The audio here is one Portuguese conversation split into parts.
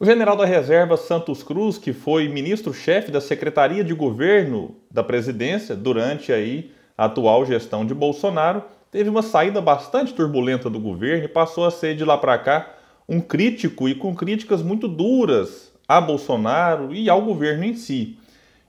O general da reserva Santos Cruz, que foi ministro-chefe da Secretaria de Governo da Presidência durante aí a atual gestão de Bolsonaro, teve uma saída bastante turbulenta do governo e passou a ser de lá para cá um crítico e com críticas muito duras a Bolsonaro e ao governo em si.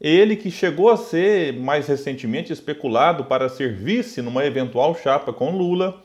Ele que chegou a ser mais recentemente especulado para ser vice numa eventual chapa com Lula,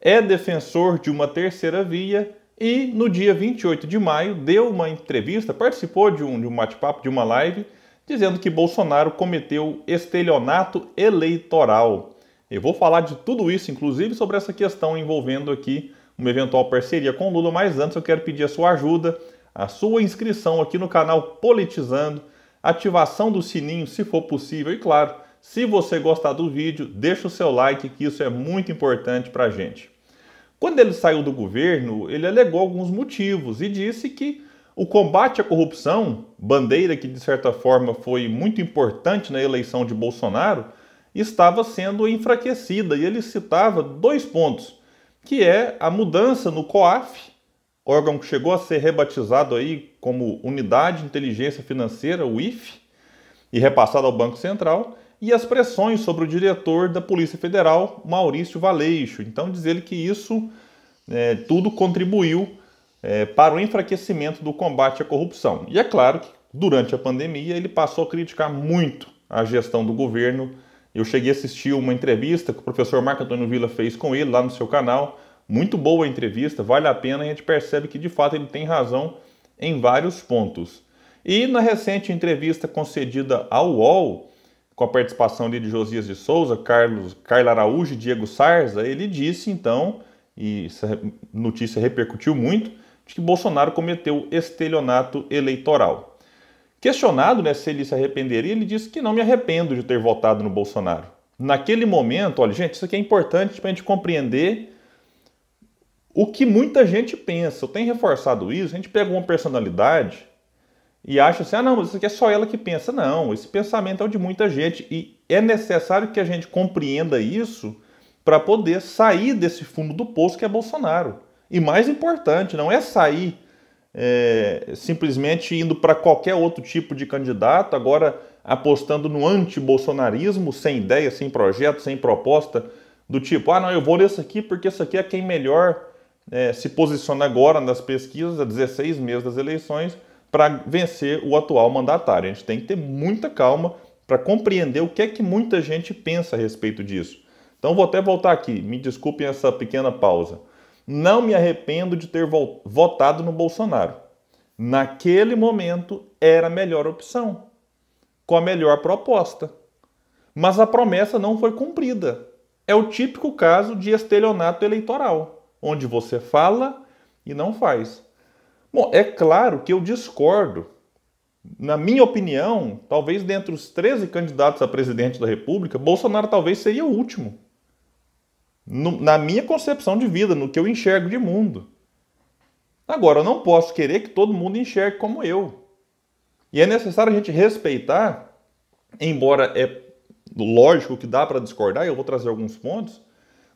é defensor de uma terceira via e no dia 28 de maio deu uma entrevista, participou de um, de um bate-papo, de uma live, dizendo que Bolsonaro cometeu estelionato eleitoral. Eu vou falar de tudo isso, inclusive sobre essa questão envolvendo aqui uma eventual parceria com Lula, mas antes eu quero pedir a sua ajuda, a sua inscrição aqui no canal Politizando, ativação do sininho se for possível e claro, se você gostar do vídeo, deixa o seu like que isso é muito importante para a gente. Quando ele saiu do governo, ele alegou alguns motivos e disse que o combate à corrupção, bandeira que de certa forma foi muito importante na eleição de Bolsonaro, estava sendo enfraquecida e ele citava dois pontos, que é a mudança no COAF, órgão que chegou a ser rebatizado aí como Unidade de Inteligência Financeira, o e repassado ao Banco Central, e as pressões sobre o diretor da Polícia Federal, Maurício Valeixo. Então, diz ele que isso é, tudo contribuiu é, para o enfraquecimento do combate à corrupção. E é claro que, durante a pandemia, ele passou a criticar muito a gestão do governo. Eu cheguei a assistir uma entrevista que o professor Marco Antônio Vila fez com ele lá no seu canal. Muito boa a entrevista, vale a pena, e a gente percebe que de fato ele tem razão em vários pontos. E na recente entrevista concedida ao UOL, com a participação de Josias de Souza, Carlos, Carla Araújo e Diego Sarza, ele disse então, e essa notícia repercutiu muito, de que Bolsonaro cometeu estelionato eleitoral. Questionado né, se ele se arrependeria, ele disse que não me arrependo de ter votado no Bolsonaro. Naquele momento, olha, gente, isso aqui é importante para a gente compreender o que muita gente pensa. Eu tenho reforçado isso. A gente pega uma personalidade e acha assim: ah, não, isso aqui é só ela que pensa. Não, esse pensamento é o de muita gente e é necessário que a gente compreenda isso para poder sair desse fundo do poço que é Bolsonaro. E mais importante, não é sair é, simplesmente indo para qualquer outro tipo de candidato, agora apostando no anti-bolsonarismo, sem ideia, sem projeto, sem proposta, do tipo, ah, não, eu vou nesse aqui porque esse aqui é quem melhor é, se posiciona agora nas pesquisas, a 16 meses das eleições para vencer o atual mandatário. A gente tem que ter muita calma para compreender o que é que muita gente pensa a respeito disso. Então vou até voltar aqui, me desculpem essa pequena pausa. Não me arrependo de ter votado no Bolsonaro. Naquele momento era a melhor opção, com a melhor proposta. Mas a promessa não foi cumprida. É o típico caso de estelionato eleitoral, onde você fala e não faz. Bom, é claro que eu discordo. Na minha opinião, talvez dentre os 13 candidatos a presidente da República, Bolsonaro talvez seria o último. No, na minha concepção de vida, no que eu enxergo de mundo. Agora, eu não posso querer que todo mundo enxergue como eu. E é necessário a gente respeitar, embora é lógico que dá para discordar, eu vou trazer alguns pontos,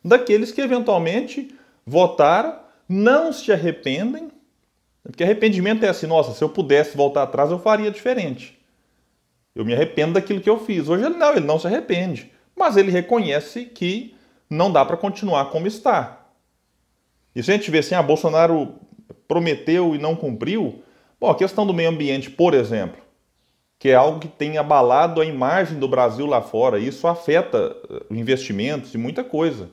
daqueles que eventualmente votaram, não se arrependem porque arrependimento é assim, nossa, se eu pudesse voltar atrás, eu faria diferente. Eu me arrependo daquilo que eu fiz. Hoje ele não, ele não se arrepende. Mas ele reconhece que não dá para continuar como está. E se a gente vê assim, ah, Bolsonaro prometeu e não cumpriu, bom, a questão do meio ambiente, por exemplo, que é algo que tem abalado a imagem do Brasil lá fora, isso afeta eh, investimentos e muita coisa.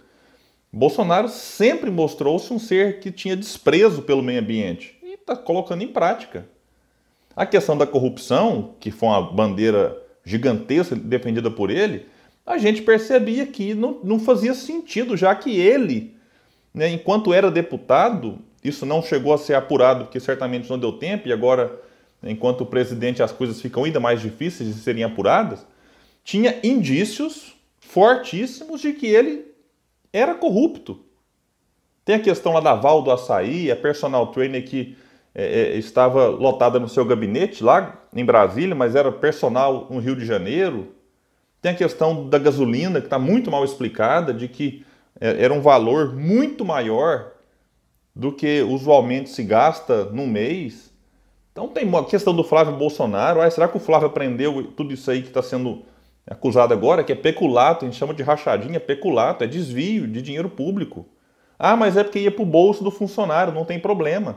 Bolsonaro sempre mostrou-se um ser que tinha desprezo pelo meio ambiente está colocando em prática. A questão da corrupção, que foi uma bandeira gigantesca defendida por ele, a gente percebia que não, não fazia sentido, já que ele, né, enquanto era deputado, isso não chegou a ser apurado, porque certamente não deu tempo, e agora, enquanto presidente, as coisas ficam ainda mais difíceis de serem apuradas, tinha indícios fortíssimos de que ele era corrupto. Tem a questão lá da Val do Açaí, a personal trainer que é, é, estava lotada no seu gabinete lá em Brasília, mas era personal no Rio de Janeiro. Tem a questão da gasolina, que está muito mal explicada, de que é, era um valor muito maior do que usualmente se gasta no mês. Então tem uma questão do Flávio Bolsonaro. Ah, será que o Flávio aprendeu tudo isso aí que está sendo acusado agora, que é peculato, a gente chama de rachadinha, é peculato, é desvio de dinheiro público. Ah, mas é porque ia para o bolso do funcionário, não tem problema.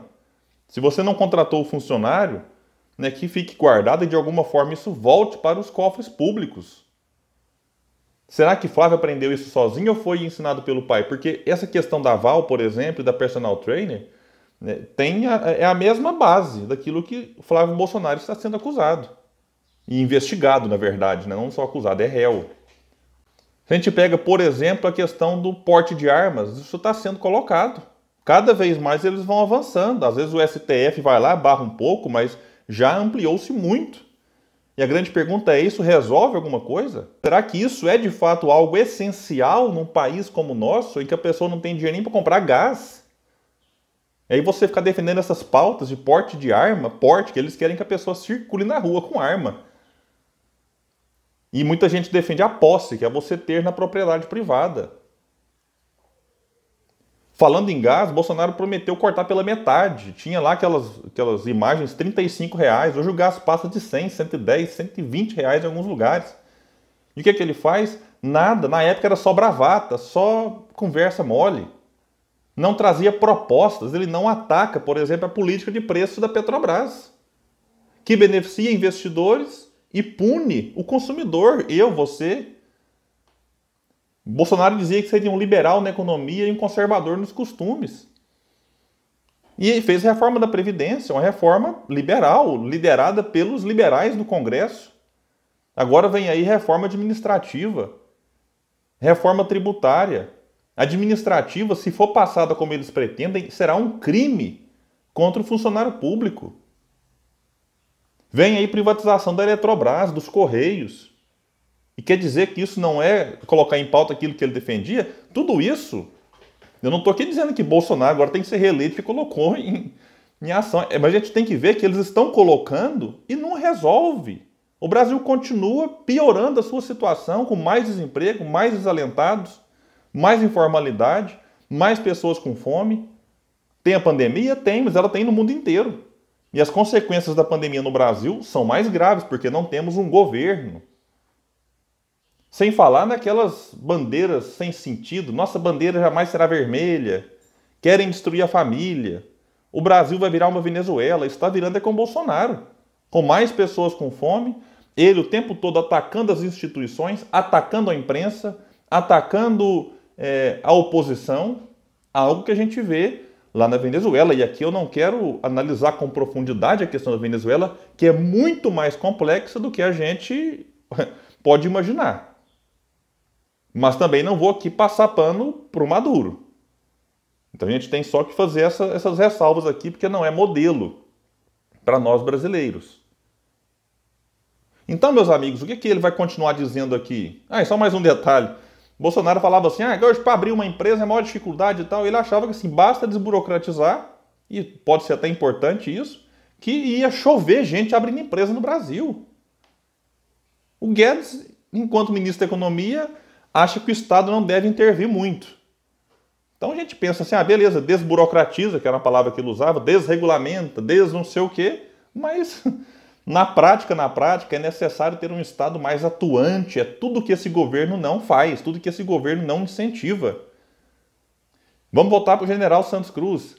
Se você não contratou o funcionário, né, que fique guardado e de alguma forma isso volte para os cofres públicos. Será que Flávio aprendeu isso sozinho ou foi ensinado pelo pai? Porque essa questão da Val, por exemplo, e da personal trainer, né, tem a, é a mesma base daquilo que Flávio Bolsonaro está sendo acusado. E investigado, na verdade, né? não só acusado, é réu. Se a gente pega, por exemplo, a questão do porte de armas, isso está sendo colocado cada vez mais eles vão avançando. Às vezes o STF vai lá, barra um pouco, mas já ampliou-se muito. E a grande pergunta é: isso resolve alguma coisa? Será que isso é de fato algo essencial num país como o nosso, em que a pessoa não tem dinheiro nem para comprar gás? E aí você ficar defendendo essas pautas de porte de arma, porte, que eles querem que a pessoa circule na rua com arma. E muita gente defende a posse, que é você ter na propriedade privada. Falando em gás, Bolsonaro prometeu cortar pela metade. Tinha lá aquelas, aquelas imagens 35 reais. Hoje o gás passa de 100, 110, 120 reais em alguns lugares. E o que, é que ele faz? Nada. Na época era só bravata, só conversa mole. Não trazia propostas. Ele não ataca, por exemplo, a política de preço da Petrobras, que beneficia investidores e pune o consumidor. Eu, você, Bolsonaro dizia que seria um liberal na economia e um conservador nos costumes. E fez a reforma da Previdência, uma reforma liberal, liderada pelos liberais do Congresso. Agora vem aí reforma administrativa, reforma tributária. Administrativa, se for passada como eles pretendem, será um crime contra o funcionário público. Vem aí privatização da Eletrobras, dos Correios e quer dizer que isso não é colocar em pauta aquilo que ele defendia, tudo isso, eu não estou aqui dizendo que Bolsonaro agora tem que ser reeleito e colocou em, em ação. É, mas a gente tem que ver que eles estão colocando e não resolve. O Brasil continua piorando a sua situação, com mais desemprego, mais desalentados, mais informalidade, mais pessoas com fome. Tem a pandemia? Tem, mas ela tem no mundo inteiro. E as consequências da pandemia no Brasil são mais graves, porque não temos um governo sem falar naquelas bandeiras sem sentido. Nossa bandeira jamais será vermelha. Querem destruir a família. O Brasil vai virar uma Venezuela. Está virando é com Bolsonaro. Com mais pessoas com fome. Ele o tempo todo atacando as instituições, atacando a imprensa, atacando é, a oposição. Algo que a gente vê lá na Venezuela. E aqui eu não quero analisar com profundidade a questão da Venezuela, que é muito mais complexa do que a gente pode imaginar. Mas também não vou aqui passar pano para o Maduro. Então a gente tem só que fazer essa, essas ressalvas aqui, porque não é modelo para nós brasileiros. Então, meus amigos, o que, é que ele vai continuar dizendo aqui? Ah, e só mais um detalhe. Bolsonaro falava assim, ah, hoje para abrir uma empresa é maior dificuldade e tal. Ele achava que assim, basta desburocratizar, e pode ser até importante isso, que ia chover gente abrindo empresa no Brasil. O Guedes, enquanto ministro da Economia, acha que o Estado não deve intervir muito. Então a gente pensa assim, ah, beleza, desburocratiza, que era uma palavra que ele usava, desregulamenta, des não sei o quê, mas na prática, na prática, é necessário ter um Estado mais atuante, é tudo que esse governo não faz, tudo que esse governo não incentiva. Vamos voltar para o general Santos Cruz.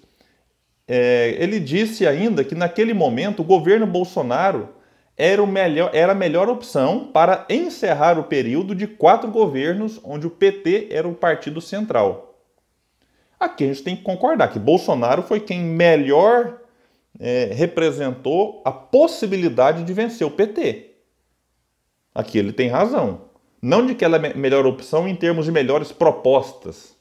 É, ele disse ainda que naquele momento o governo Bolsonaro era, o melhor, era a melhor opção para encerrar o período de quatro governos onde o PT era o partido central. Aqui a gente tem que concordar que Bolsonaro foi quem melhor é, representou a possibilidade de vencer o PT. Aqui ele tem razão. Não de que ela é a melhor opção em termos de melhores propostas,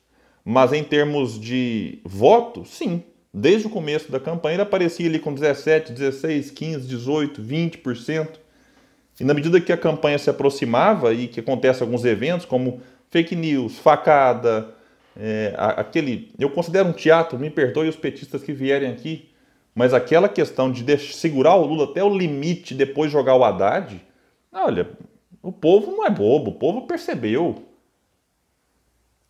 mas em termos de voto, sim, Desde o começo da campanha ele aparecia ali com 17, 16, 15, 18, 20%. E na medida que a campanha se aproximava e que acontece alguns eventos como fake news, facada, é, aquele, eu considero um teatro, me perdoe os petistas que vierem aqui, mas aquela questão de segurar o Lula até o limite, depois jogar o Haddad, olha, o povo não é bobo, o povo percebeu.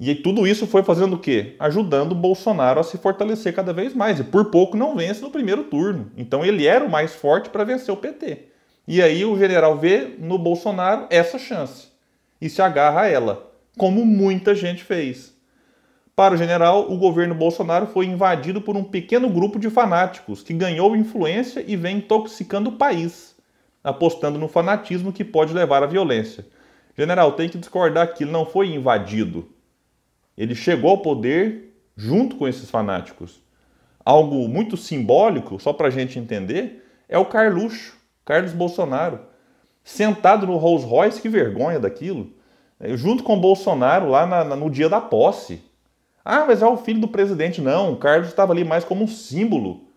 E tudo isso foi fazendo o quê? Ajudando o Bolsonaro a se fortalecer cada vez mais. E por pouco não vence no primeiro turno. Então ele era o mais forte para vencer o PT. E aí o general vê no Bolsonaro essa chance e se agarra a ela, como muita gente fez. Para o general, o governo Bolsonaro foi invadido por um pequeno grupo de fanáticos que ganhou influência e vem intoxicando o país, apostando no fanatismo que pode levar à violência. General, tem que discordar que ele não foi invadido ele chegou ao poder junto com esses fanáticos. Algo muito simbólico, só para a gente entender, é o Carluxo, Carlos Bolsonaro, sentado no Rolls Royce, que vergonha daquilo, é, junto com o Bolsonaro lá na, na, no dia da posse. Ah, mas é o filho do presidente. Não, o Carlos estava ali mais como um símbolo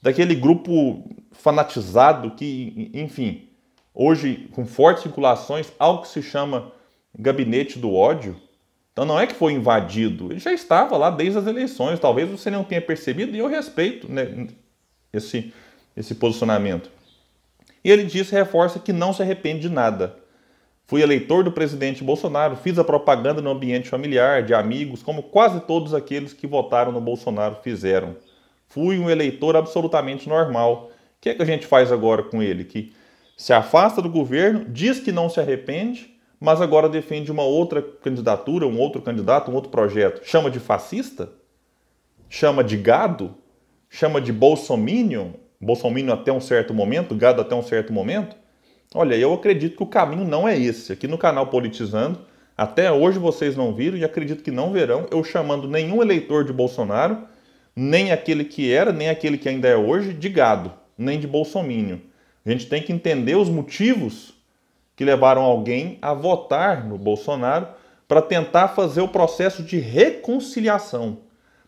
daquele grupo fanatizado que, enfim, hoje com fortes vinculações ao que se chama gabinete do ódio. Então não é que foi invadido, ele já estava lá desde as eleições. Talvez você não tenha percebido, e eu respeito né, esse, esse posicionamento. E ele diz, reforça que não se arrepende de nada. Fui eleitor do presidente Bolsonaro, fiz a propaganda no ambiente familiar, de amigos, como quase todos aqueles que votaram no Bolsonaro fizeram. Fui um eleitor absolutamente normal. O que é que a gente faz agora com ele? Que se afasta do governo, diz que não se arrepende mas agora defende uma outra candidatura, um outro candidato, um outro projeto. Chama de fascista? Chama de gado? Chama de bolsominion? Bolsominion até um certo momento, gado até um certo momento? Olha, eu acredito que o caminho não é esse. Aqui no canal Politizando, até hoje vocês não viram e acredito que não verão eu chamando nenhum eleitor de Bolsonaro, nem aquele que era, nem aquele que ainda é hoje, de gado, nem de bolsominion. A gente tem que entender os motivos que levaram alguém a votar no Bolsonaro para tentar fazer o processo de reconciliação.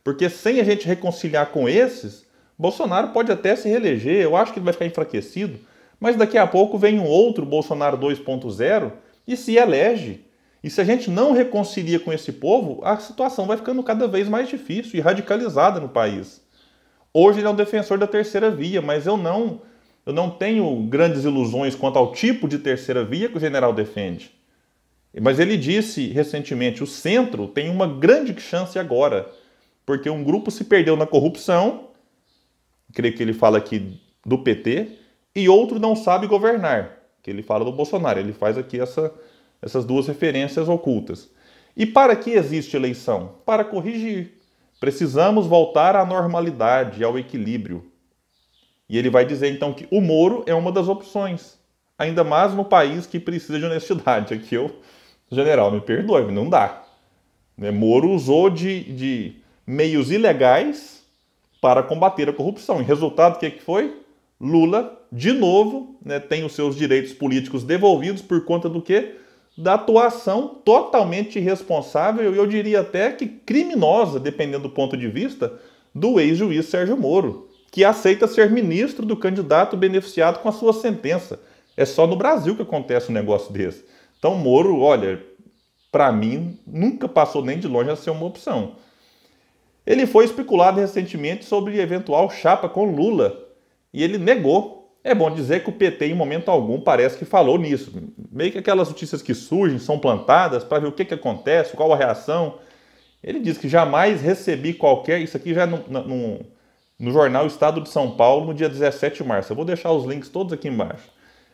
Porque sem a gente reconciliar com esses, Bolsonaro pode até se reeleger, eu acho que ele vai ficar enfraquecido, mas daqui a pouco vem um outro Bolsonaro 2.0 e se elege. E se a gente não reconcilia com esse povo, a situação vai ficando cada vez mais difícil e radicalizada no país. Hoje ele é um defensor da terceira via, mas eu não eu não tenho grandes ilusões quanto ao tipo de terceira via que o general defende. Mas ele disse recentemente: o centro tem uma grande chance agora, porque um grupo se perdeu na corrupção, creio que ele fala aqui do PT, e outro não sabe governar, que ele fala do Bolsonaro. Ele faz aqui essa, essas duas referências ocultas. E para que existe eleição? Para corrigir. Precisamos voltar à normalidade, ao equilíbrio. E ele vai dizer então que o Moro é uma das opções, ainda mais no país que precisa de honestidade. Aqui eu, general, me perdoe, mas não dá. Né, Moro usou de, de meios ilegais para combater a corrupção. E resultado, o que, é que foi? Lula, de novo, né, tem os seus direitos políticos devolvidos por conta do quê? Da atuação totalmente irresponsável e eu diria até que criminosa, dependendo do ponto de vista, do ex-juiz Sérgio Moro que aceita ser ministro do candidato beneficiado com a sua sentença. É só no Brasil que acontece um negócio desse. Então, Moro, olha, para mim, nunca passou nem de longe a ser uma opção. Ele foi especulado recentemente sobre eventual chapa com Lula e ele negou. É bom dizer que o PT, em momento algum, parece que falou nisso. Meio que aquelas notícias que surgem são plantadas para ver o que, que acontece, qual a reação. Ele diz que jamais recebi qualquer. Isso aqui já não, não no jornal Estado de São Paulo, no dia 17 de março. Eu vou deixar os links todos aqui embaixo.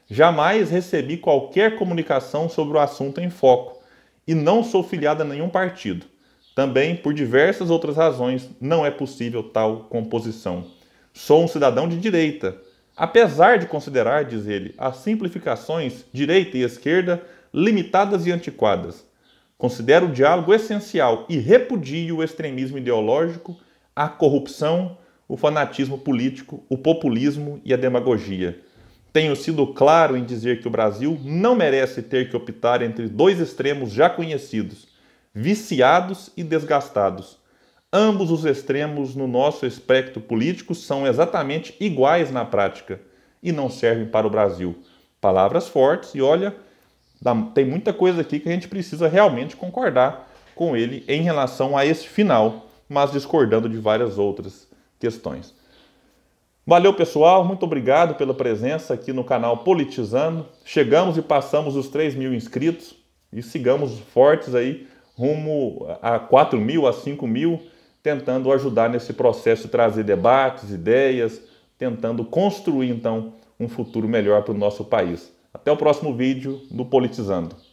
Jamais recebi qualquer comunicação sobre o assunto em foco e não sou filiada a nenhum partido. Também, por diversas outras razões, não é possível tal composição. Sou um cidadão de direita, apesar de considerar, diz ele, as simplificações direita e esquerda limitadas e antiquadas. Considero o diálogo essencial e repudio o extremismo ideológico, a corrupção, o fanatismo político, o populismo e a demagogia. Tenho sido claro em dizer que o Brasil não merece ter que optar entre dois extremos já conhecidos, viciados e desgastados. Ambos os extremos no nosso espectro político são exatamente iguais na prática e não servem para o Brasil. Palavras fortes e olha, tem muita coisa aqui que a gente precisa realmente concordar com ele em relação a esse final, mas discordando de várias outras questões. Valeu, pessoal. Muito obrigado pela presença aqui no canal Politizando. Chegamos e passamos os 3 mil inscritos e sigamos fortes aí rumo a 4 mil, a 5 mil, tentando ajudar nesse processo trazer debates, ideias, tentando construir então um futuro melhor para o nosso país. Até o próximo vídeo do Politizando.